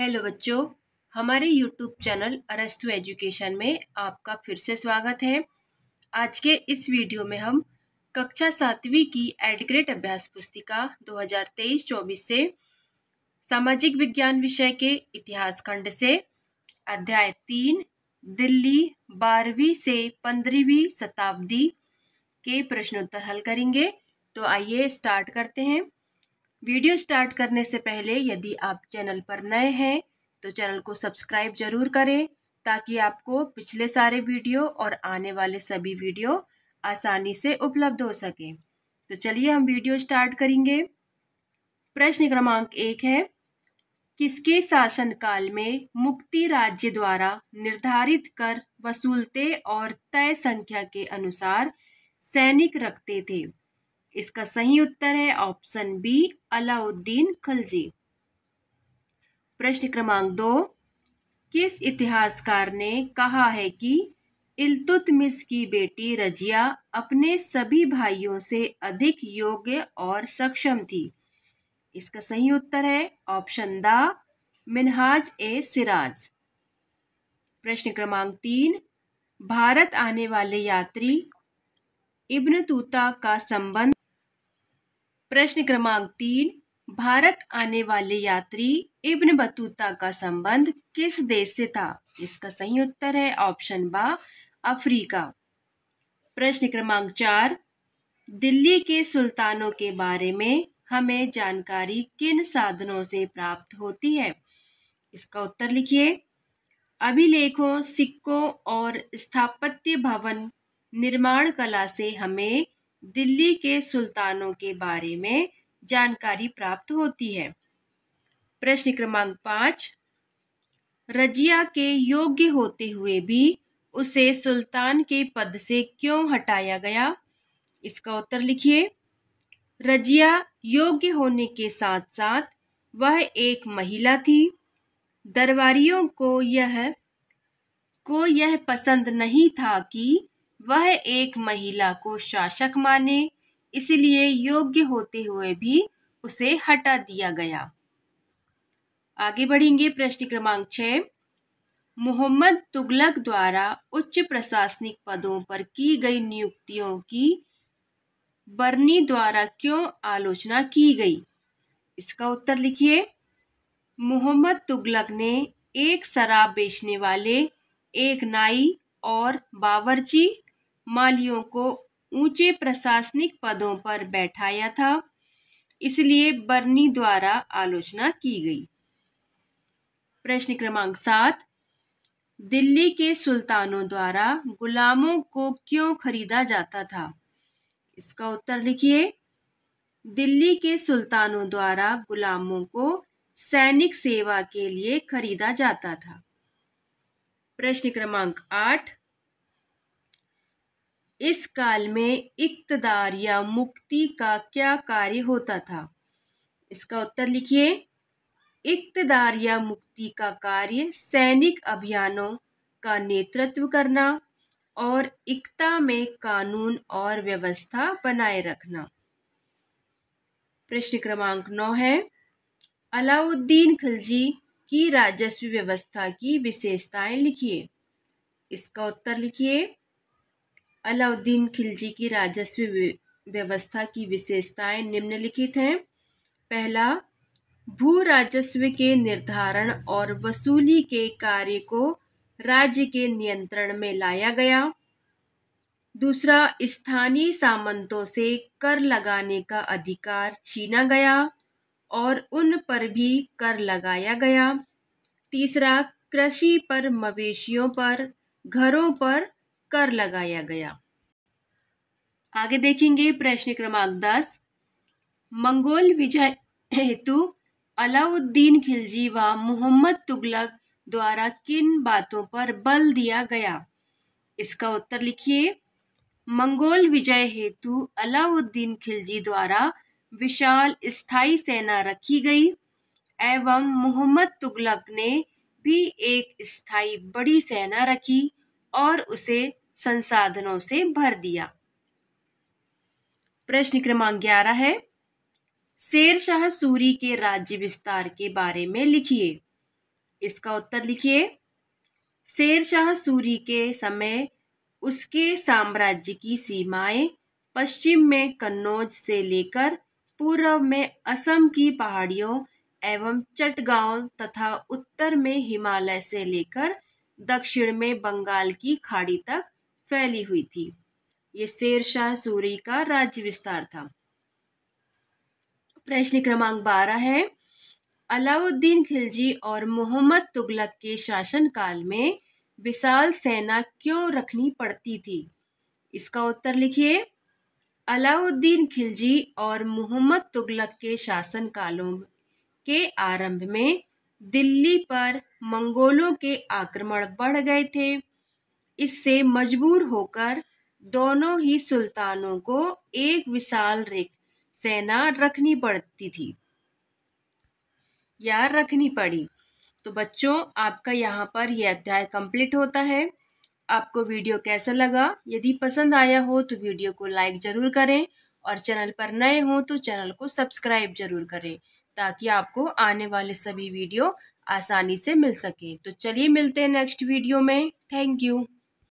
hello बच्चों हमारे YouTube channel अरस्तु एजुकेशन में आपका फिर से स्वागत है आज के इस वीडियो में हम कक्षा सातवीं की एडग्रेट अभ्यास पुस्तिका 2023-24 से सामाजिक विज्ञान विषय के इतिहास खंड से अध्याय तीन दिल्ली बारहवीं से पंद्रहवीं शताब्दी के प्रश्नोत्तर हल करेंगे तो आइए स्टार्ट करते हैं वीडियो स्टार्ट करने से पहले यदि आप चैनल पर नए हैं तो चैनल को सब्सक्राइब जरूर करें ताकि आपको पिछले सारे वीडियो और आने वाले सभी वीडियो आसानी से उपलब्ध हो सके तो चलिए हम वीडियो स्टार्ट करेंगे प्रश्न क्रमांक एक है किसके शासनकाल में मुक्ति राज्य द्वारा निर्धारित कर वसूलते और तय संख्या के अनुसार सैनिक रखते थे इसका सही उत्तर है ऑप्शन बी अलाउद्दीन खलजी प्रश्न क्रमांक दो किस इतिहासकार ने कहा है कि इल्तुतमिस की बेटी रजिया अपने सभी भाइयों से अधिक योग्य और सक्षम थी इसका सही उत्तर है ऑप्शन द मिनहाज ए सिराज प्रश्न क्रमांक तीन भारत आने वाले यात्री इब्न तूता का संबंध प्रश्न क्रमांक तीन भारत आने वाले यात्री इब्न बतूता का संबंध किस देश से था इसका सही उत्तर है ऑप्शन बा अफ्रीका प्रश्न क्रमांक चार दिल्ली के सुल्तानों के बारे में हमें जानकारी किन साधनों से प्राप्त होती है इसका उत्तर लिखिए अभिलेखों सिक्कों और स्थापत्य भवन निर्माण कला से हमें दिल्ली के सुल्तानों के बारे में जानकारी प्राप्त होती है प्रश्न क्रमांक पांच रजिया के योग्य होते हुए भी उसे सुल्तान के पद से क्यों हटाया गया इसका उत्तर लिखिए रजिया योग्य होने के साथ साथ वह एक महिला थी दरबारियों को यह को यह पसंद नहीं था कि वह एक महिला को शासक माने इसलिए योग्य होते हुए भी उसे हटा दिया गया आगे बढ़ेंगे प्रश्न क्रमांक छ मोहम्मद तुगलक द्वारा उच्च प्रशासनिक पदों पर की गई नियुक्तियों की बर्नी द्वारा क्यों आलोचना की गई इसका उत्तर लिखिए मोहम्मद तुगलक ने एक शराब बेचने वाले एक नाई और बावरची मालियों को ऊंचे प्रशासनिक पदों पर बैठाया था इसलिए बर्नी द्वारा आलोचना की गई प्रश्न क्रमांक सात दिल्ली के सुल्तानों द्वारा गुलामों को क्यों खरीदा जाता था इसका उत्तर लिखिए दिल्ली के सुल्तानों द्वारा गुलामों को सैनिक सेवा के लिए खरीदा जाता था प्रश्न क्रमांक आठ इस काल में इकतदार या मुक्ति का क्या कार्य होता था इसका उत्तर लिखिए इकतदार या मुक्ति का कार्य सैनिक अभियानों का नेतृत्व करना और एकता में कानून और व्यवस्था बनाए रखना प्रश्न क्रमांक नौ है अलाउद्दीन खिलजी की राजस्व व्यवस्था की विशेषताएं लिखिए इसका उत्तर लिखिए अलाउद्दीन खिलजी की राजस्व व्यवस्था की विशेषताएं निम्नलिखित हैं पहला भू राजस्व के निर्धारण और वसूली के कार्य को राज्य के नियंत्रण में लाया गया दूसरा स्थानीय सामंतों से कर लगाने का अधिकार छीना गया और उन पर भी कर लगाया गया तीसरा कृषि पर मवेशियों पर घरों पर कर लगाया गया आगे देखेंगे प्रश्न क्रमांक दस मंगोल विजय हेतु अलाउद्दीन खिलजी व मोहम्मद तुगलक द्वारा किन बातों पर बल दिया गया इसका उत्तर लिखिए मंगोल विजय हेतु अलाउद्दीन खिलजी द्वारा विशाल स्थाई सेना रखी गई एवं मोहम्मद तुगलक ने भी एक स्थाई बड़ी सेना रखी और उसे संसाधनों से भर दिया प्रश्न क्रमांक ग्यारह है शेर शाह सूरी के राज्य विस्तार के बारे में लिखिए इसका उत्तर लिखिए शेर शाह सूरी के समय उसके साम्राज्य की सीमाएं पश्चिम में कन्नौज से लेकर पूर्व में असम की पहाड़ियों एवं चटगांव तथा उत्तर में हिमालय से लेकर दक्षिण में बंगाल की खाड़ी तक फैली हुई थी ये शेर शाह सूरी का राज्य विस्तार था प्रश्न क्रमांक बारह है अलाउद्दीन खिलजी और मोहम्मद तुगलक के शासनकाल में विशाल सेना क्यों रखनी पड़ती थी इसका उत्तर लिखिए अलाउद्दीन खिलजी और मोहम्मद तुगलक के शासनकालों के आरंभ में दिल्ली पर मंगोलों के आक्रमण बढ़ गए थे इससे मजबूर होकर दोनों ही सुल्तानों को एक विशाल रेख सेना रखनी पड़ती थी या रखनी पड़ी तो बच्चों आपका यहाँ पर यह अध्याय कंप्लीट होता है आपको वीडियो कैसा लगा यदि पसंद आया हो तो वीडियो को लाइक ज़रूर करें और चैनल पर नए हों तो चैनल को सब्सक्राइब ज़रूर करें ताकि आपको आने वाले सभी वीडियो आसानी से मिल सके तो चलिए मिलते हैं नेक्स्ट वीडियो में थैंक यू